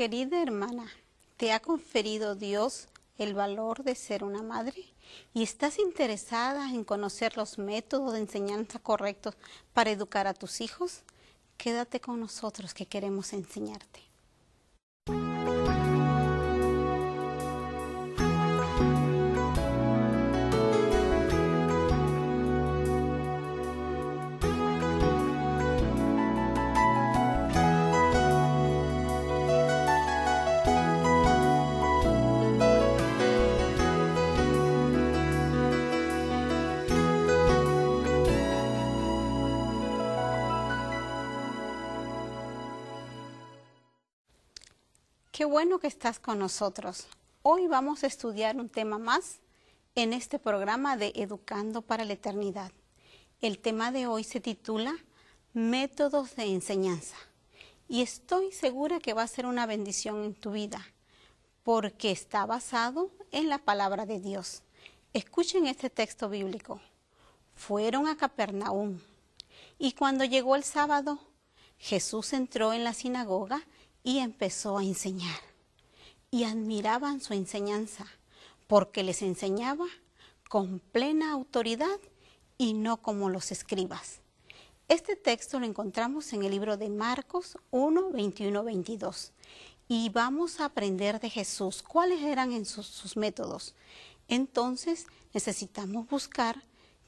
Querida hermana, ¿te ha conferido Dios el valor de ser una madre? ¿Y estás interesada en conocer los métodos de enseñanza correctos para educar a tus hijos? Quédate con nosotros que queremos enseñarte. bueno que estás con nosotros. Hoy vamos a estudiar un tema más en este programa de Educando para la Eternidad. El tema de hoy se titula Métodos de Enseñanza y estoy segura que va a ser una bendición en tu vida porque está basado en la palabra de Dios. Escuchen este texto bíblico. Fueron a Capernaum y cuando llegó el sábado, Jesús entró en la sinagoga y empezó a enseñar. Y admiraban su enseñanza, porque les enseñaba con plena autoridad y no como los escribas. Este texto lo encontramos en el libro de Marcos 1, 21, 22. Y vamos a aprender de Jesús cuáles eran sus métodos. Entonces necesitamos buscar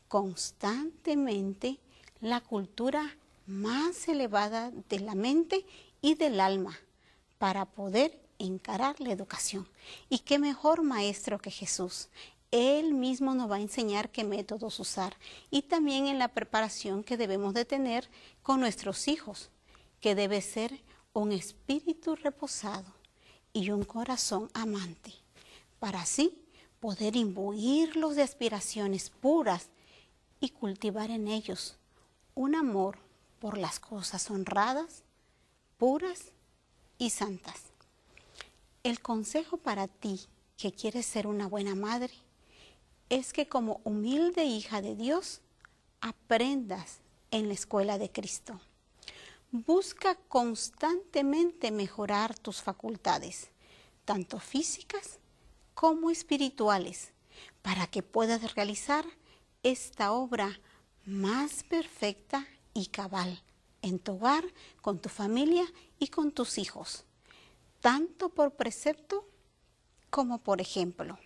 constantemente la cultura más elevada de la mente y del alma para poder encarar la educación. Y qué mejor maestro que Jesús. Él mismo nos va a enseñar qué métodos usar y también en la preparación que debemos de tener con nuestros hijos, que debe ser un espíritu reposado y un corazón amante, para así poder imbuirlos de aspiraciones puras y cultivar en ellos un amor por las cosas honradas puras y santas. El consejo para ti que quieres ser una buena madre es que como humilde hija de Dios aprendas en la escuela de Cristo. Busca constantemente mejorar tus facultades, tanto físicas como espirituales, para que puedas realizar esta obra más perfecta y cabal en tu hogar, con tu familia y con tus hijos, tanto por precepto como por ejemplo.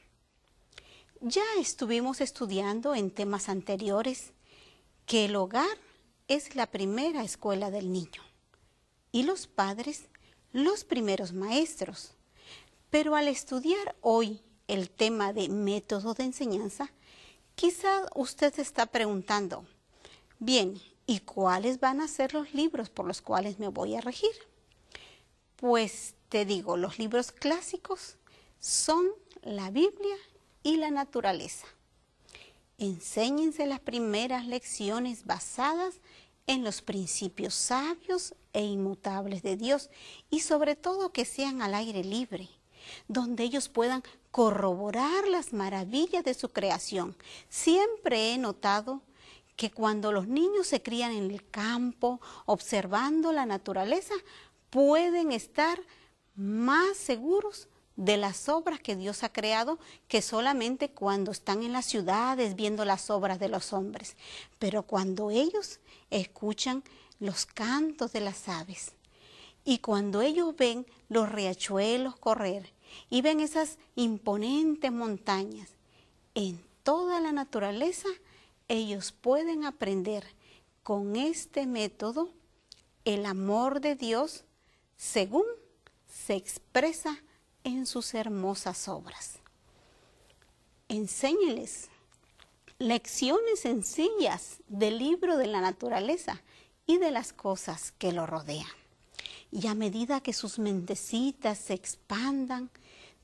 Ya estuvimos estudiando en temas anteriores que el hogar es la primera escuela del niño y los padres los primeros maestros. Pero al estudiar hoy el tema de método de enseñanza, quizá usted se está preguntando, bien, ¿Y cuáles van a ser los libros por los cuales me voy a regir? Pues te digo, los libros clásicos son la Biblia y la naturaleza. Enséñense las primeras lecciones basadas en los principios sabios e inmutables de Dios y sobre todo que sean al aire libre, donde ellos puedan corroborar las maravillas de su creación. Siempre he notado que cuando los niños se crían en el campo, observando la naturaleza, pueden estar más seguros de las obras que Dios ha creado que solamente cuando están en las ciudades viendo las obras de los hombres. Pero cuando ellos escuchan los cantos de las aves y cuando ellos ven los riachuelos correr y ven esas imponentes montañas, en toda la naturaleza ellos pueden aprender con este método el amor de Dios según se expresa en sus hermosas obras. Enséñeles lecciones sencillas del libro de la naturaleza y de las cosas que lo rodean. Y a medida que sus mentecitas se expandan,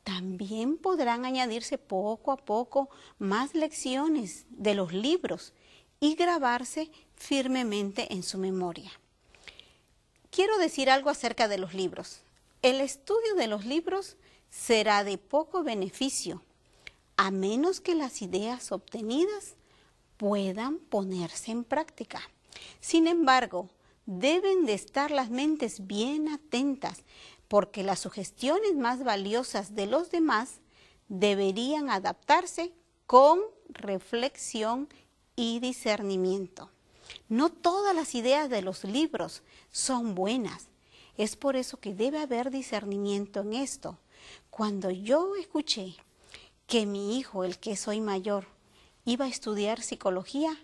también podrán añadirse poco a poco más lecciones de los libros y grabarse firmemente en su memoria. Quiero decir algo acerca de los libros. El estudio de los libros será de poco beneficio, a menos que las ideas obtenidas puedan ponerse en práctica. Sin embargo, deben de estar las mentes bien atentas porque las sugestiones más valiosas de los demás deberían adaptarse con reflexión y discernimiento. No todas las ideas de los libros son buenas. Es por eso que debe haber discernimiento en esto. Cuando yo escuché que mi hijo, el que soy mayor, iba a estudiar psicología,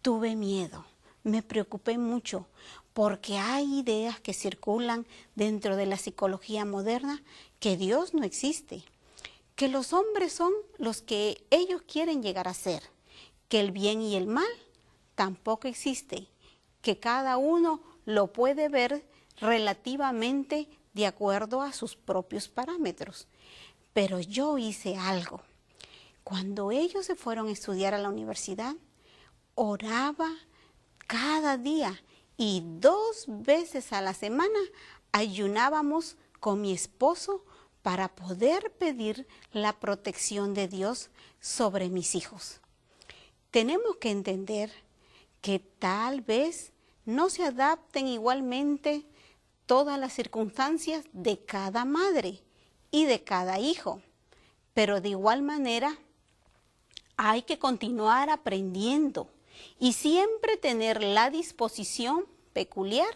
tuve miedo, me preocupé mucho, porque hay ideas que circulan dentro de la psicología moderna que Dios no existe, que los hombres son los que ellos quieren llegar a ser, que el bien y el mal tampoco existe, que cada uno lo puede ver relativamente de acuerdo a sus propios parámetros. Pero yo hice algo. Cuando ellos se fueron a estudiar a la universidad, oraba cada día y dos veces a la semana ayunábamos con mi esposo para poder pedir la protección de Dios sobre mis hijos. Tenemos que entender que tal vez no se adapten igualmente todas las circunstancias de cada madre y de cada hijo, pero de igual manera hay que continuar aprendiendo y siempre tener la disposición peculiar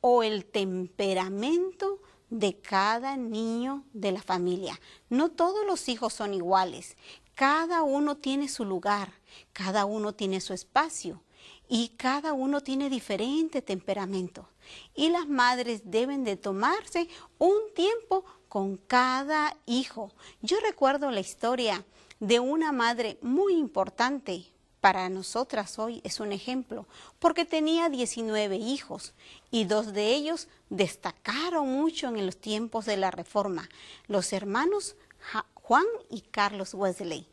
o el temperamento de cada niño de la familia. No todos los hijos son iguales, cada uno tiene su lugar, cada uno tiene su espacio y cada uno tiene diferente temperamento. Y las madres deben de tomarse un tiempo con cada hijo. Yo recuerdo la historia de una madre muy importante para nosotras hoy es un ejemplo, porque tenía 19 hijos y dos de ellos destacaron mucho en los tiempos de la Reforma, los hermanos Juan y Carlos Wesley.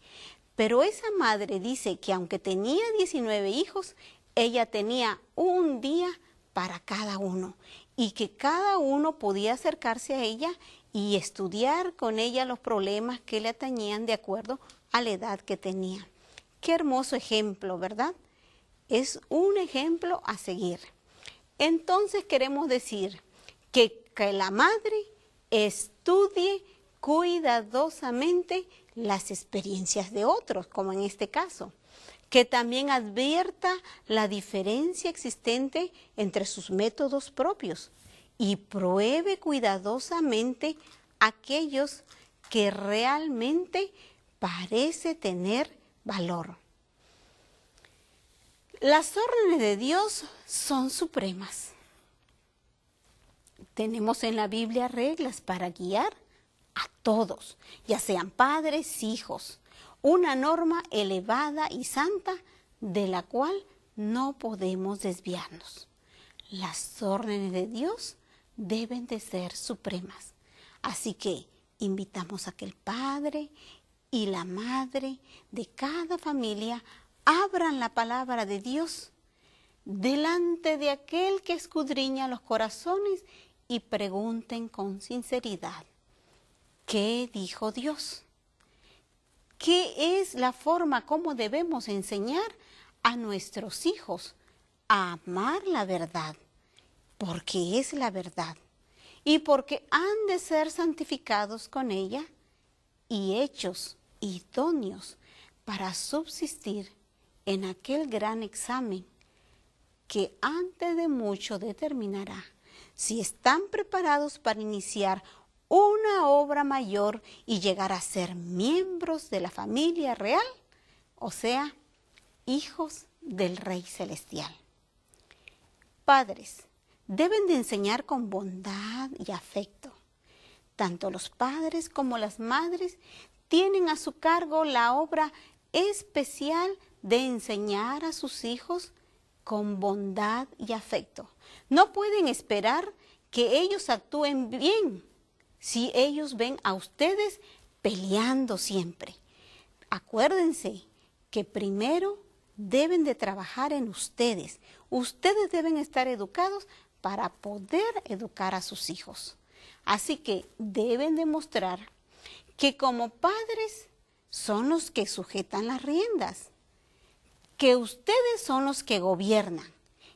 Pero esa madre dice que aunque tenía 19 hijos, ella tenía un día para cada uno y que cada uno podía acercarse a ella y estudiar con ella los problemas que le atañían de acuerdo a la edad que tenía. Qué hermoso ejemplo, ¿verdad? Es un ejemplo a seguir. Entonces queremos decir que, la madre estudie cuidadosamente las experiencias de otros, como en este caso, que también advierta la diferencia existente entre sus métodos propios y pruebe cuidadosamente aquellos que realmente parece tener valor. Las órdenes de Dios son supremas. Tenemos en la Biblia reglas para guiar a todos, ya sean padres, hijos, una norma elevada y santa de la cual no podemos desviarnos. Las órdenes de Dios deben de ser supremas. Así que invitamos a que el Padre y la madre de cada familia abran la palabra de Dios delante de aquel que escudriña los corazones y pregunten con sinceridad, ¿qué dijo Dios? ¿Qué es la forma como debemos enseñar a nuestros hijos a amar la verdad? Porque es la verdad y porque han de ser santificados con ella y hechos idóneos para subsistir en aquel gran examen que antes de mucho determinará si están preparados para iniciar una obra mayor y llegar a ser miembros de la familia real, o sea, hijos del Rey Celestial. Padres, deben de enseñar con bondad y afecto. Tanto los padres como las madres tienen a su cargo la obra especial de enseñar a sus hijos con bondad y afecto. No pueden esperar que ellos actúen bien si ellos ven a ustedes peleando siempre. Acuérdense que primero deben de trabajar en ustedes. Ustedes deben estar educados para poder educar a sus hijos. Así que deben demostrar que como padres son los que sujetan las riendas, que ustedes son los que gobiernan.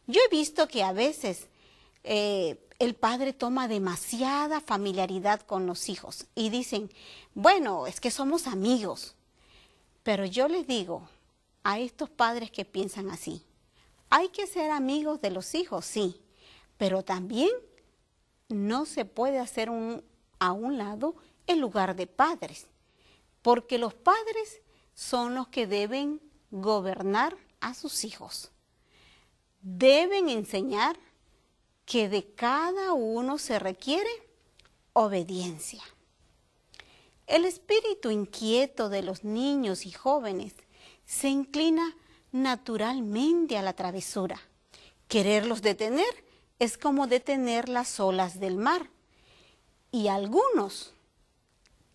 Yo he visto que a veces eh, el padre toma demasiada familiaridad con los hijos y dicen, bueno, es que somos amigos. Pero yo les digo a estos padres que piensan así, hay que ser amigos de los hijos, sí, pero también no se puede hacer un, a un lado en lugar de padres, porque los padres son los que deben gobernar a sus hijos. Deben enseñar que de cada uno se requiere obediencia. El espíritu inquieto de los niños y jóvenes se inclina naturalmente a la travesura. Quererlos detener es como detener las olas del mar. Y algunos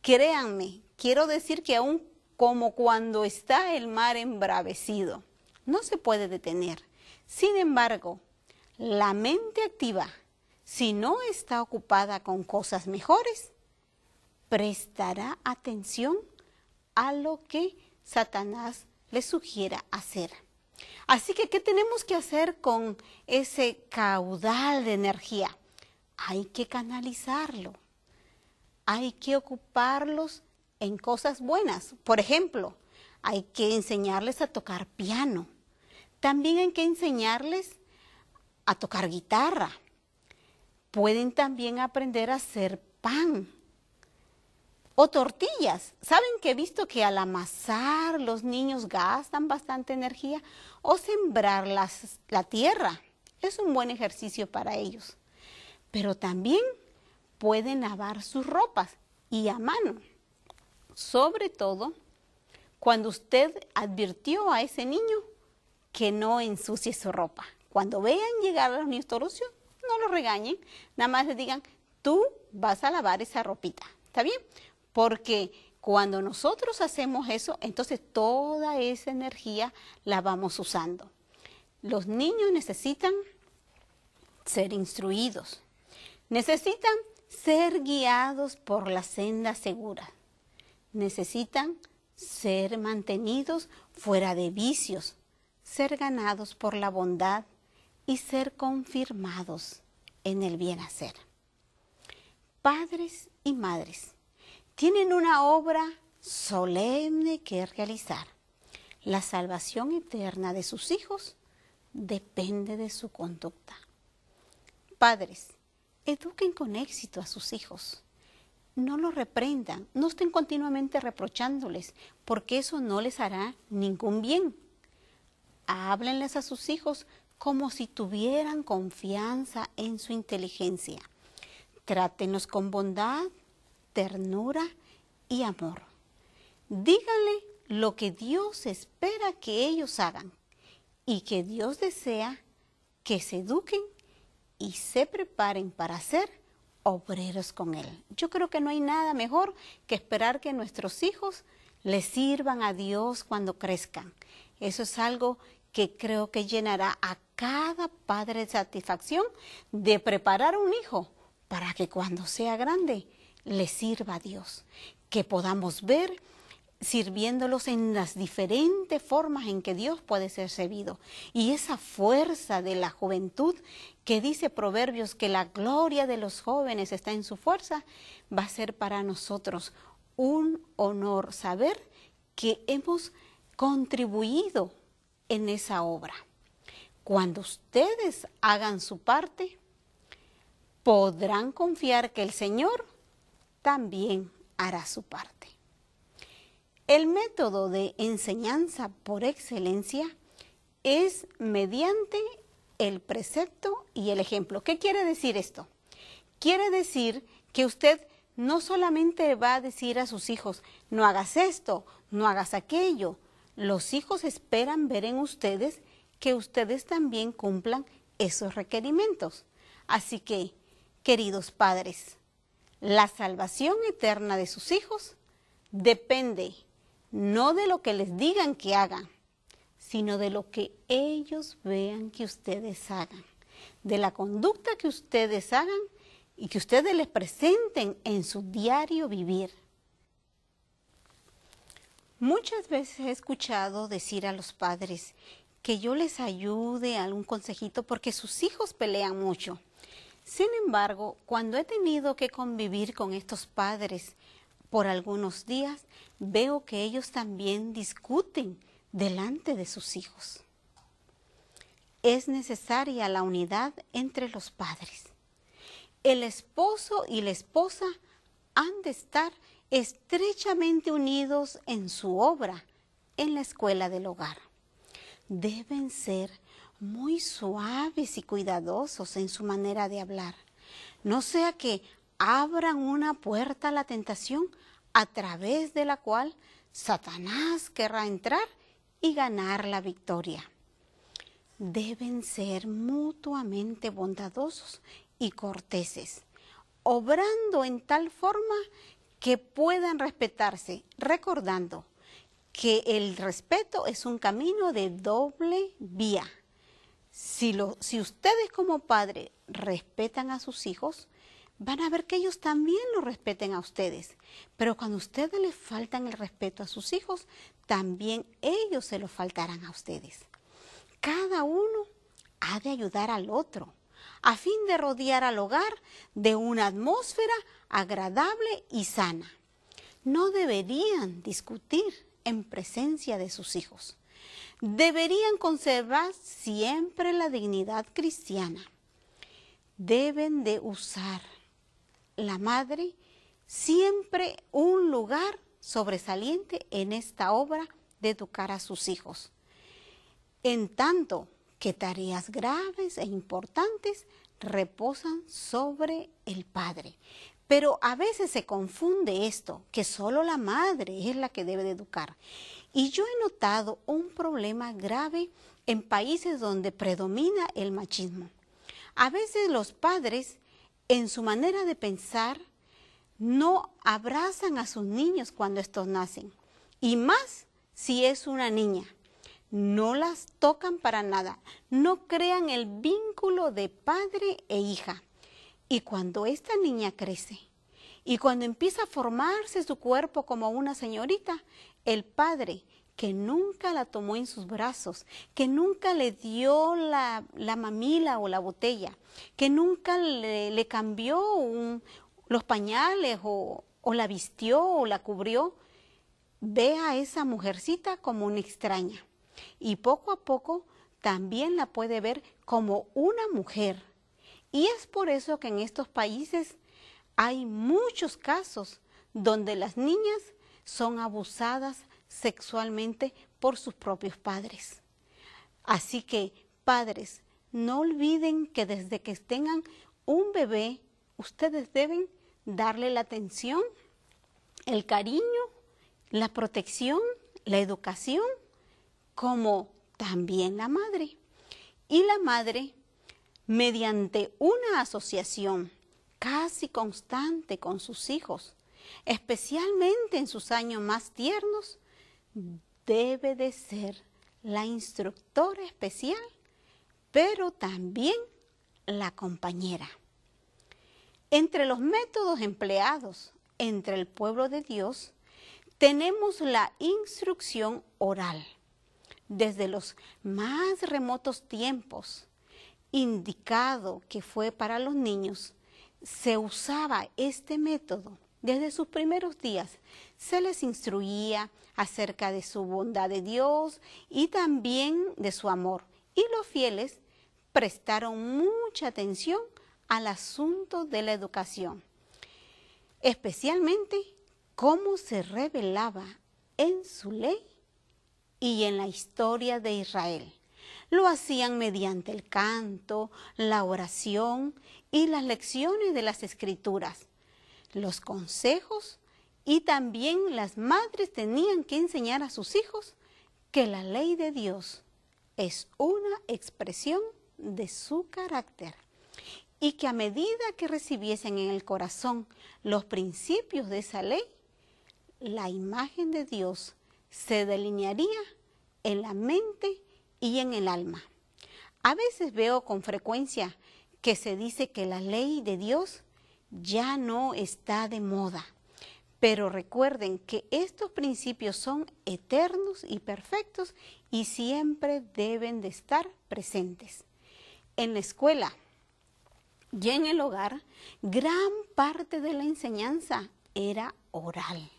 Créanme, quiero decir que aún como cuando está el mar embravecido, no se puede detener. Sin embargo, la mente activa, si no está ocupada con cosas mejores, prestará atención a lo que Satanás le sugiera hacer. Así que, ¿qué tenemos que hacer con ese caudal de energía? Hay que canalizarlo hay que ocuparlos en cosas buenas. Por ejemplo, hay que enseñarles a tocar piano. También hay que enseñarles a tocar guitarra. Pueden también aprender a hacer pan o tortillas. ¿Saben que he visto que al amasar los niños gastan bastante energía? O sembrar la tierra. Es un buen ejercicio para ellos. Pero también Pueden lavar sus ropas y a mano. Sobre todo cuando usted advirtió a ese niño que no ensucie su ropa. Cuando vean llegar a los niños torucios, no lo regañen, nada más les digan, tú vas a lavar esa ropita, ¿está bien? Porque cuando nosotros hacemos eso, entonces toda esa energía la vamos usando. Los niños necesitan ser instruidos, necesitan ser guiados por la senda segura. Necesitan ser mantenidos fuera de vicios, ser ganados por la bondad y ser confirmados en el bien hacer. Padres y madres tienen una obra solemne que realizar. La salvación eterna de sus hijos depende de su conducta. Padres, Eduquen con éxito a sus hijos. No los reprendan, no estén continuamente reprochándoles, porque eso no les hará ningún bien. Háblenles a sus hijos como si tuvieran confianza en su inteligencia. Trátenlos con bondad, ternura y amor. Díganle lo que Dios espera que ellos hagan y que Dios desea que se eduquen y se preparen para ser obreros con Él. Yo creo que no hay nada mejor que esperar que nuestros hijos les sirvan a Dios cuando crezcan. Eso es algo que creo que llenará a cada padre de satisfacción de preparar un hijo para que cuando sea grande le sirva a Dios, que podamos ver sirviéndolos en las diferentes formas en que Dios puede ser servido. Y esa fuerza de la juventud que dice Proverbios que la gloria de los jóvenes está en su fuerza, va a ser para nosotros un honor saber que hemos contribuido en esa obra. Cuando ustedes hagan su parte, podrán confiar que el Señor también hará su parte. El método de enseñanza por excelencia es mediante el precepto y el ejemplo. ¿Qué quiere decir esto? Quiere decir que usted no solamente va a decir a sus hijos, no hagas esto, no hagas aquello. Los hijos esperan ver en ustedes que ustedes también cumplan esos requerimientos. Así que, queridos padres, la salvación eterna de sus hijos depende no de lo que les digan que hagan, sino de lo que ellos vean que ustedes hagan, de la conducta que ustedes hagan y que ustedes les presenten en su diario vivir. Muchas veces he escuchado decir a los padres que yo les ayude algún consejito porque sus hijos pelean mucho. Sin embargo, cuando he tenido que convivir con estos padres por algunos días, veo que ellos también discuten delante de sus hijos. Es necesaria la unidad entre los padres. El esposo y la esposa han de estar estrechamente unidos en su obra en la escuela del hogar. Deben ser muy suaves y cuidadosos en su manera de hablar. No sea que abran una puerta a la tentación a través de la cual Satanás querrá entrar y ganar la victoria. Deben ser mutuamente bondadosos y corteses, obrando en tal forma que puedan respetarse, recordando que el respeto es un camino de doble vía. Si, ustedes como padres respetan a sus hijos, van a ver que ellos también lo respeten a ustedes. Pero cuando ustedes les faltan el respeto a sus hijos, también ellos se lo faltarán a ustedes. Cada uno ha de ayudar al otro a fin de rodear al hogar de una atmósfera agradable y sana. No deberían discutir en presencia de sus hijos. Deberían conservar siempre la dignidad cristiana. Deben de usar la madre siempre un lugar sobresaliente en esta obra de educar a sus hijos. En tanto que tareas graves e importantes reposan sobre el padre. Pero a veces se confunde esto, que solo la madre es la que debe de educar. Y yo he notado un problema grave en países donde predomina el machismo. A veces los padres en su manera de pensar, no abrazan a sus niños cuando estos nacen, y más si es una niña. No las tocan para nada, no crean el vínculo de padre e hija. Y cuando esta niña crece y cuando empieza a formarse su cuerpo como una señorita, el padre que nunca la tomó en sus brazos, que nunca le dio la, mamila o la botella, que nunca le, cambió los pañales o la vistió o la cubrió, ve a esa mujercita como una extraña. Y poco a poco también la puede ver como una mujer. Y es por eso que en estos países hay muchos casos donde las niñas son abusadas sexualmente por sus propios padres. Así que, padres, no olviden que desde que tengan un bebé, ustedes deben darle la atención, el cariño, la protección, la educación, como también la madre. Y la madre, mediante una asociación casi constante con sus hijos, especialmente en sus años más tiernos, debe de ser la instructora especial, pero también la compañera. Entre los métodos empleados entre el pueblo de Dios, tenemos la instrucción oral. Desde los más remotos tiempos, indicado que fue para los niños, se usaba este método desde sus primeros días se les instruía acerca de su bondad de Dios y también de su amor. Y los fieles prestaron mucha atención al asunto de la educación, especialmente cómo se revelaba en su ley y en la historia de Israel. Lo hacían mediante el canto, la oración y las lecciones de las escrituras los consejos y también las madres tenían que enseñar a sus hijos que la ley de Dios es una expresión de su carácter y que a medida que recibiesen en el corazón los principios de esa ley, la imagen de Dios se delinearía en la mente y en el alma. A veces veo con frecuencia que se dice que la ley de Dios ya no está de moda. Pero recuerden que estos principios son eternos y perfectos y siempre deben de estar presentes. En la escuela y en el hogar, gran parte de la enseñanza era oral.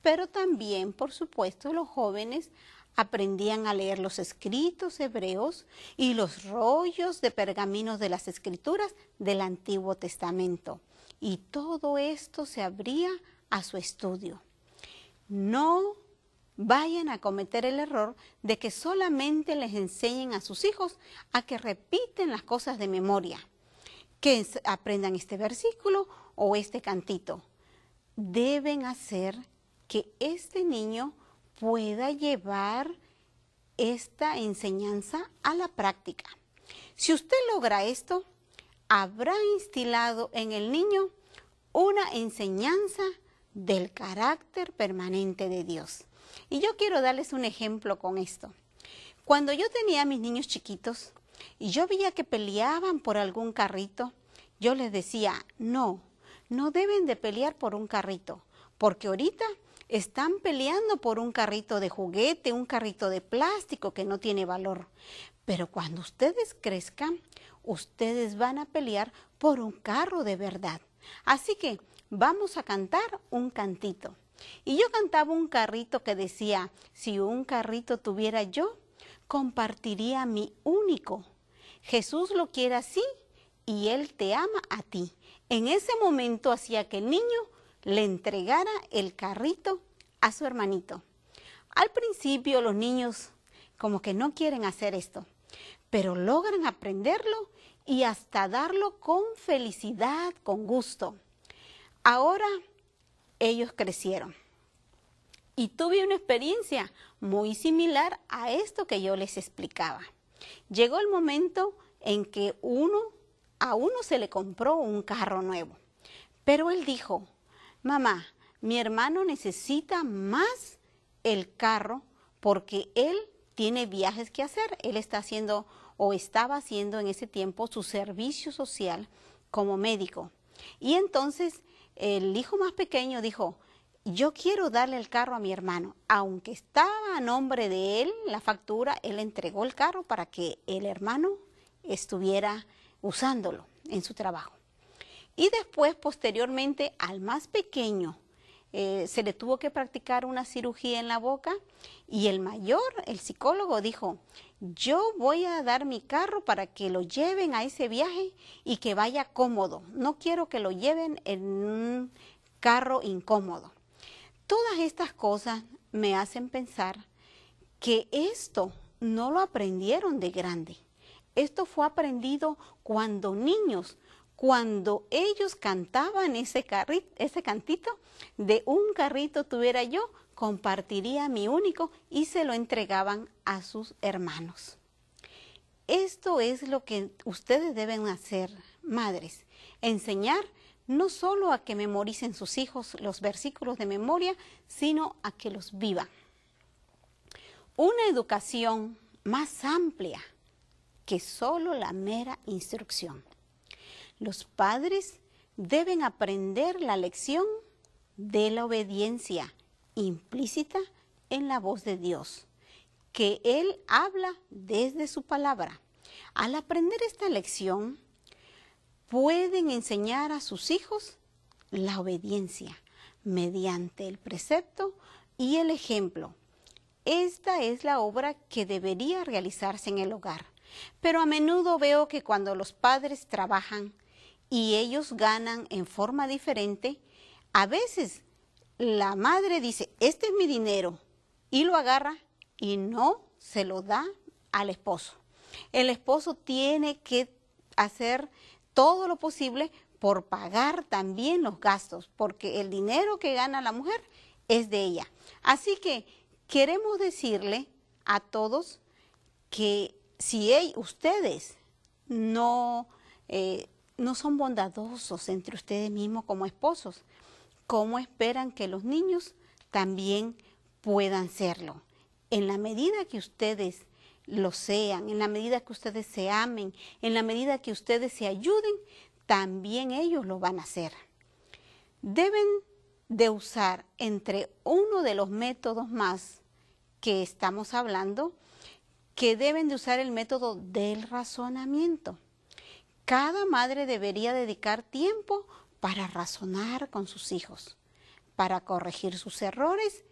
Pero también, por supuesto, los jóvenes aprendían a leer los escritos hebreos y los rollos de pergaminos de las escrituras del Antiguo Testamento. Y todo esto se abría a su estudio. No vayan a cometer el error de que solamente les enseñen a sus hijos a que repiten las cosas de memoria, que aprendan este versículo o este cantito. Deben hacer que este niño pueda llevar esta enseñanza a la práctica. Si usted logra esto, habrá instilado en el niño una enseñanza del carácter permanente de Dios. Y yo quiero darles un ejemplo con esto. Cuando yo tenía a mis niños chiquitos y yo veía que peleaban por algún carrito, yo les decía, no, no deben de pelear por un carrito, porque ahorita están peleando por un carrito de juguete, un carrito de plástico que no tiene valor. Pero cuando ustedes crezcan, ustedes van a pelear por un carro de verdad. Así que vamos a cantar un cantito. Y yo cantaba un carrito que decía, si un carrito tuviera yo, compartiría mi único. Jesús lo quiere así y Él te ama a ti. En ese momento hacía que el niño le entregara el carrito a su hermanito. Al principio los niños como que no quieren hacer esto, pero logran aprenderlo y hasta darlo con felicidad, con gusto. Ahora ellos crecieron. Y tuve una experiencia muy similar a esto que yo les explicaba. Llegó el momento en que uno, a uno se le compró un carro nuevo, pero él dijo, mamá, mi hermano necesita más el carro porque él tiene viajes que hacer. Él está haciendo o estaba haciendo en ese tiempo su servicio social como médico. Y entonces el hijo más pequeño dijo, yo quiero darle el carro a mi hermano. Aunque estaba a nombre de él la factura, él entregó el carro para que el hermano estuviera usándolo en su trabajo. Y después, posteriormente, al más pequeño, eh, se le tuvo que practicar una cirugía en la boca y el mayor, el psicólogo, dijo, yo voy a dar mi carro para que lo lleven a ese viaje y que vaya cómodo. No quiero que lo lleven en un carro incómodo. Todas estas cosas me hacen pensar que esto no lo aprendieron de grande. Esto fue aprendido cuando niños cuando ellos cantaban ese, cantito, de un carrito tuviera yo, compartiría mi único y se lo entregaban a sus hermanos. Esto es lo que ustedes deben hacer, madres, enseñar no solo a que memoricen sus hijos los versículos de memoria, sino a que los vivan. Una educación más amplia que solo la mera instrucción. Los padres deben aprender la lección de la obediencia implícita en la voz de Dios, que Él habla desde su palabra. Al aprender esta lección, pueden enseñar a sus hijos la obediencia mediante el precepto y el ejemplo. Esta es la obra que debería realizarse en el hogar. Pero a menudo veo que cuando los padres trabajan, y ellos ganan en forma diferente, a veces la madre dice, este es mi dinero, y lo agarra y no se lo da al esposo. El esposo tiene que hacer todo lo posible por pagar también los gastos, porque el dinero que gana la mujer es de ella. Así que queremos decirle a todos que si ustedes no eh, no son bondadosos entre ustedes mismos como esposos. ¿Cómo esperan que los niños también puedan serlo? En la medida que ustedes lo sean, en la medida que ustedes se amen, en la medida que ustedes se ayuden, también ellos lo van a hacer. Deben de usar entre uno de los métodos más que estamos hablando, que deben de usar el método del razonamiento. Cada madre debería dedicar tiempo para razonar con sus hijos, para corregir sus errores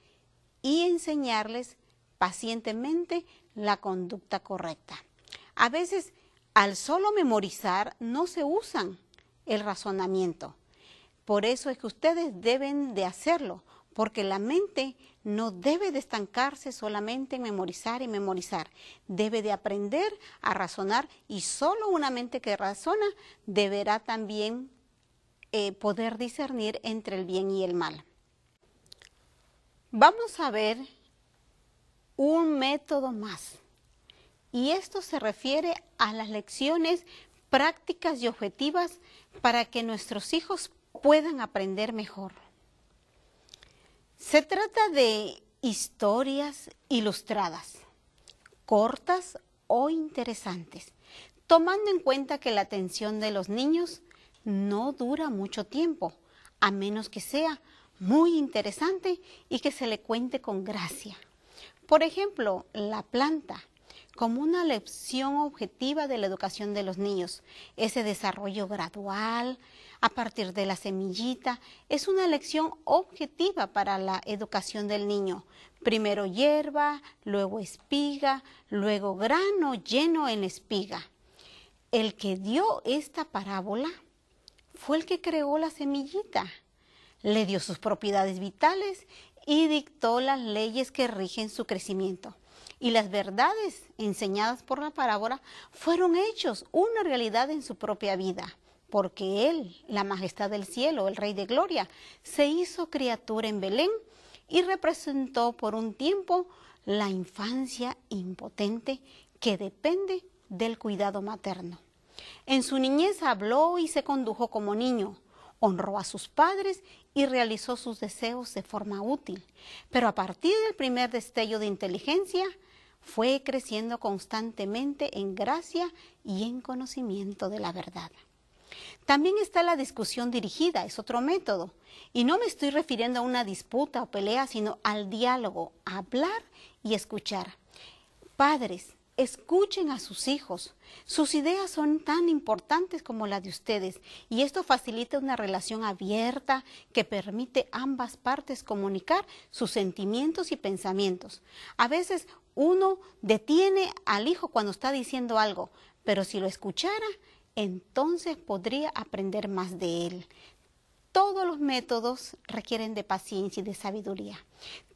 y enseñarles pacientemente la conducta correcta. A veces, al solo memorizar, no se usan el razonamiento. Por eso es que ustedes deben de hacerlo, porque la mente no debe de estancarse solamente en memorizar y memorizar, debe de aprender a razonar y solo una mente que razona deberá también eh, poder discernir entre el bien y el mal. Vamos a ver un método más y esto se refiere a las lecciones prácticas y objetivas para que nuestros hijos puedan aprender mejor. Se trata de historias ilustradas, cortas o interesantes, tomando en cuenta que la atención de los niños no dura mucho tiempo, a menos que sea muy interesante y que se le cuente con gracia. Por ejemplo, la planta, como una lección objetiva de la educación de los niños. Ese desarrollo gradual, a partir de la semillita, es una lección objetiva para la educación del niño. Primero hierba, luego espiga, luego grano lleno en espiga. El que dio esta parábola fue el que creó la semillita, le dio sus propiedades vitales y dictó las leyes que rigen su crecimiento y las verdades enseñadas por la parábola fueron hechos una realidad en su propia vida, porque Él, la majestad del cielo, el Rey de Gloria, se hizo criatura en Belén y representó por un tiempo la infancia impotente que depende del cuidado materno. En su niñez habló y se condujo como niño, honró a sus padres y realizó sus deseos de forma útil, pero a partir del primer destello de inteligencia, fue creciendo constantemente en gracia y en conocimiento de la verdad. También está la discusión dirigida, es otro método. Y no me estoy refiriendo a una disputa o pelea, sino al diálogo, hablar y escuchar. Padres, escuchen a sus hijos. Sus ideas son tan importantes como las de ustedes y esto facilita una relación abierta que permite ambas partes comunicar sus sentimientos y pensamientos. A veces uno detiene al hijo cuando está diciendo algo, pero si lo escuchara, entonces podría aprender más de él. Todos los métodos requieren de paciencia y de sabiduría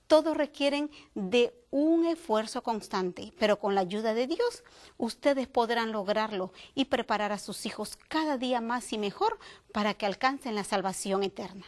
todos requieren de un esfuerzo constante, pero con la ayuda de Dios ustedes podrán lograrlo y preparar a sus hijos cada día más y mejor para que alcancen la salvación eterna.